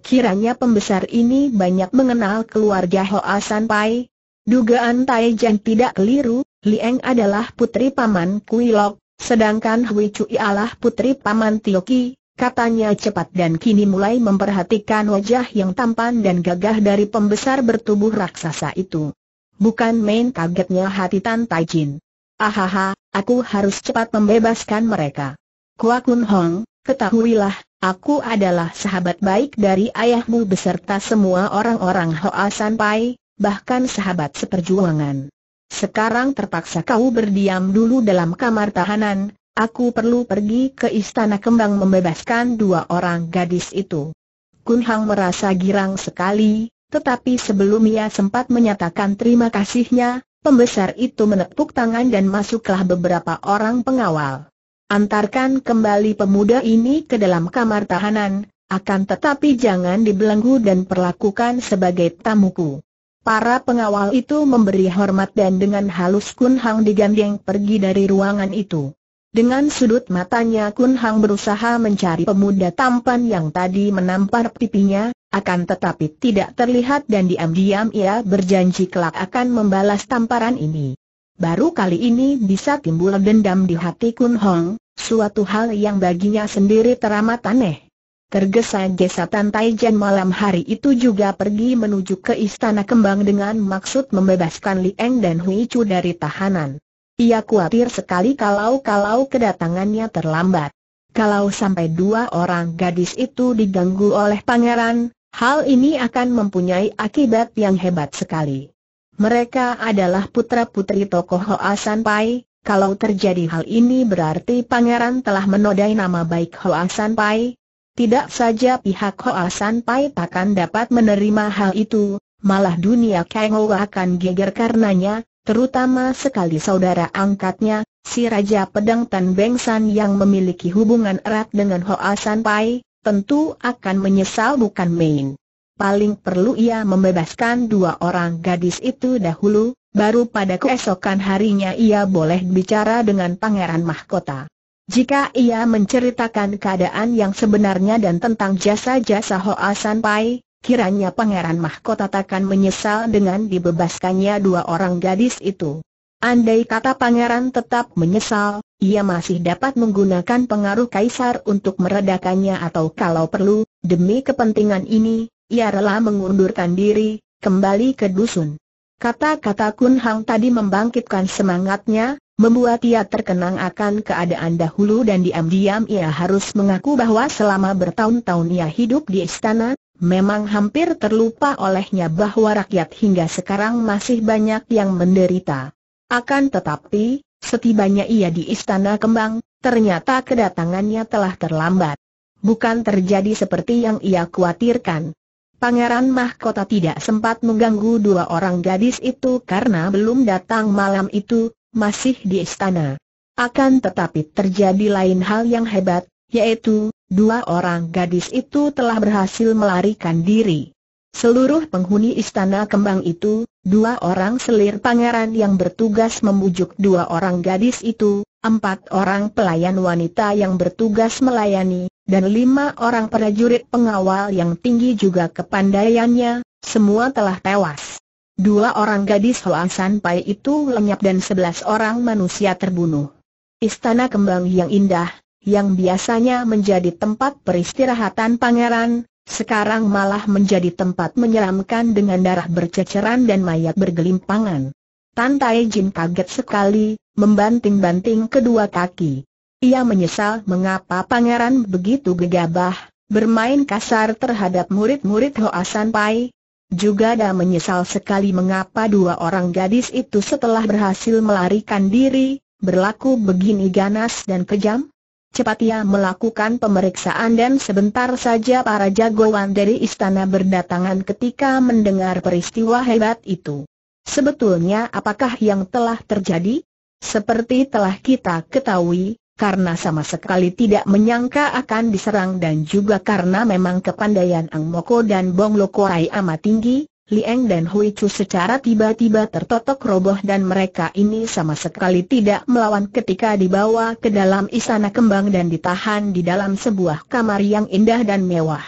Kiranya pembesar ini banyak mengenal keluarga Hoa San Pai. Dugaan Tai Jan tidak keliru, Lieng adalah putri paman Kuilok, sedangkan Hui Cui adalah putri paman Tioki, Katanya cepat dan kini mulai memperhatikan wajah yang tampan dan gagah dari pembesar bertubuh raksasa itu. Bukan main kagetnya hati Tan Tai Jin. Ahaha, aku harus cepat membebaskan mereka. Kua Kun Hong, ketahuilah, aku adalah sahabat baik dari ayahmu beserta semua orang-orang Hoa San Pai, bahkan sahabat seperjuangan. Sekarang terpaksa kau berdiam dulu dalam kamar tahanan, Aku perlu pergi ke istana kembang membebaskan dua orang gadis itu. Kun Hang merasa girang sekali, tetapi sebelum ia sempat menyatakan terima kasihnya, pembesar itu menepuk tangan dan masuklah beberapa orang pengawal. Antarkan kembali pemuda ini ke dalam kamar tahanan, akan tetapi jangan dibelenggu dan perlakukan sebagai tamuku. Para pengawal itu memberi hormat dan dengan halus Kun Hang digandeng pergi dari ruangan itu. Dengan sudut matanya Kun Hang berusaha mencari pemuda tampan yang tadi menampar pipinya, akan tetapi tidak terlihat dan diam-diam ia berjanji kelak akan membalas tamparan ini. Baru kali ini bisa timbul dendam di hati Kun Hong, suatu hal yang baginya sendiri teramat aneh. tergesa gesa Tan Taijen malam hari itu juga pergi menuju ke Istana Kembang dengan maksud membebaskan Li Eng dan Hui Chu dari tahanan. Ia khawatir sekali kalau-kalau kedatangannya terlambat. Kalau sampai dua orang gadis itu diganggu oleh pangeran, hal ini akan mempunyai akibat yang hebat sekali. Mereka adalah putra-putri tokoh Hoa San Pai, kalau terjadi hal ini berarti pangeran telah menodai nama baik Hoa San Pai. Tidak saja pihak Hoa San Pai takkan dapat menerima hal itu, malah dunia Kang Ho akan geger karenanya, terutama sekali saudara angkatnya, si Raja Pedang Tan Beng San yang memiliki hubungan erat dengan Hoa San Pai, tentu akan menyesal bukan main. Paling perlu ia membebaskan dua orang gadis itu dahulu, baru pada keesokan harinya ia boleh bicara dengan Pangeran Mahkota. Jika ia menceritakan keadaan yang sebenarnya dan tentang jasa-jasa Hoa San Pai, Kiranya Pangeran Mahkota takkan menyesal dengan dibebaskannya dua orang gadis itu. Andai kata Pangeran tetap menyesal, ia masih dapat menggunakan pengaruh Kaisar untuk meredakannya atau kalau perlu, demi kepentingan ini, ia rela mengundurkan diri, kembali ke dusun. Kata-kata Kun Hang tadi membangkitkan semangatnya, membuat ia terkenang akan keadaan dahulu dan diam-diam ia harus mengaku bahwa selama bertahun-tahun ia hidup di istana, Memang hampir terlupa olehnya bahwa rakyat hingga sekarang masih banyak yang menderita. Akan tetapi, setibanya ia di Istana Kembang, ternyata kedatangannya telah terlambat. Bukan terjadi seperti yang ia khawatirkan. Pangeran Mahkota tidak sempat mengganggu dua orang gadis itu karena belum datang malam itu, masih di istana. Akan tetapi terjadi lain hal yang hebat, yaitu, dua orang gadis itu telah berhasil melarikan diri. Seluruh penghuni istana kembang itu, dua orang selir pangeran yang bertugas membujuk dua orang gadis itu, empat orang pelayan wanita yang bertugas melayani, dan lima orang prajurit pengawal yang tinggi juga kepandaiannya, semua telah tewas. Dua orang gadis Hoang Sanpai itu lenyap dan sebelas orang manusia terbunuh. Istana kembang yang indah, yang biasanya menjadi tempat peristirahatan pangeran, sekarang malah menjadi tempat menyeramkan dengan darah berceceran dan mayat bergelimpangan. Tan Tai Jin kaget sekali, membanting-banting kedua kaki. Ia menyesal mengapa pangeran begitu gegabah, bermain kasar terhadap murid-murid Hoasan Pai. Juga dah menyesal sekali mengapa dua orang gadis itu setelah berhasil melarikan diri, berlaku begini ganas dan kejam. Cepat ia melakukan pemeriksaan dan sebentar saja para jagoan dari istana berdatangan ketika mendengar peristiwa hebat itu. Sebetulnya apakah yang telah terjadi? Seperti telah kita ketahui, karena sama sekali tidak menyangka akan diserang dan juga karena memang kepandaian Ang Moko dan Bong Lokorai amat tinggi, Lieng dan Hui Chu secara tiba-tiba tertotok roboh dan mereka ini sama sekali tidak melawan ketika dibawa ke dalam istana kembang dan ditahan di dalam sebuah kamar yang indah dan mewah.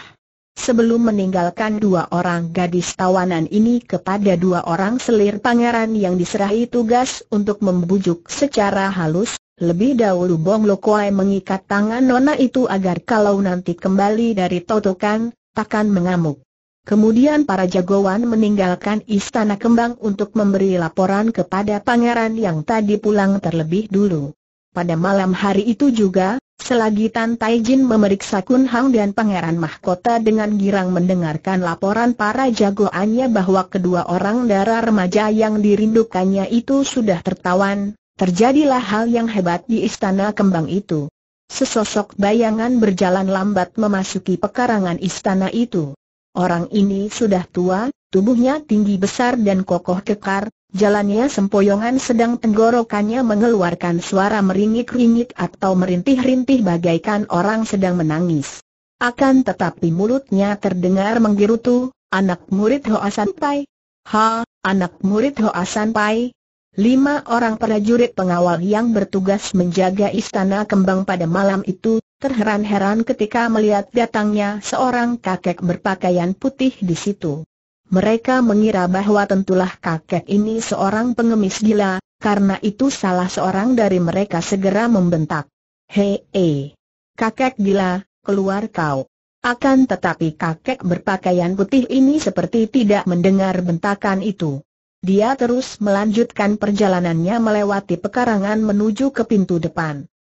Sebelum meninggalkan dua orang gadis tawanan ini kepada dua orang selir pangeran yang diserahi tugas untuk membujuk secara halus, lebih dahulu Bong Lokoai mengikat tangan Nona itu agar kalau nanti kembali dari totokan, takkan mengamuk. Kemudian para jagoan meninggalkan istana kembang untuk memberi laporan kepada pangeran yang tadi pulang terlebih dulu. Pada malam hari itu juga, selagi Tan Taijin memeriksa Kun Hang dan Pangeran Mahkota dengan girang mendengarkan laporan para jagoannya bahwa kedua orang darah remaja yang dirindukannya itu sudah tertawan, terjadilah hal yang hebat di istana kembang itu. Sesosok bayangan berjalan lambat memasuki pekarangan istana itu. Orang ini sudah tua, tubuhnya tinggi besar dan kokoh kekar, jalannya sempoyongan sedang tenggorokannya mengeluarkan suara meringik-ringik atau merintih-rintih bagaikan orang sedang menangis. Akan tetapi mulutnya terdengar menggerutu, anak murid Hoa Sanpai. Ha, anak murid Hoa Sanpai, Lima orang prajurit pengawal yang bertugas menjaga istana kembang pada malam itu terheran-heran ketika melihat datangnya seorang kakek berpakaian putih di situ. Mereka mengira bahwa tentulah kakek ini seorang pengemis gila, karena itu salah seorang dari mereka segera membentak. Hei, hey. Eh, kakek gila, keluar kau. Akan tetapi kakek berpakaian putih ini seperti tidak mendengar bentakan itu. Dia terus melanjutkan perjalanannya melewati pekarangan menuju ke pintu depan.